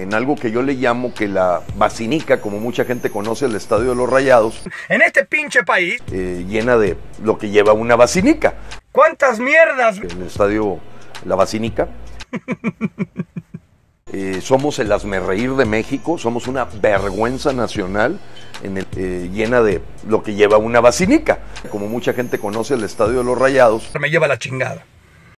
en algo que yo le llamo que la basinica, como mucha gente conoce el Estadio de los Rayados. En este pinche país. Eh, llena de lo que lleva una basinica. ¿Cuántas mierdas? En el Estadio La Basinica. Eh, somos el asmerreír de México, somos una vergüenza nacional en el, eh, llena de lo que lleva una basinica. Como mucha gente conoce el Estadio de los Rayados. Me lleva la chingada.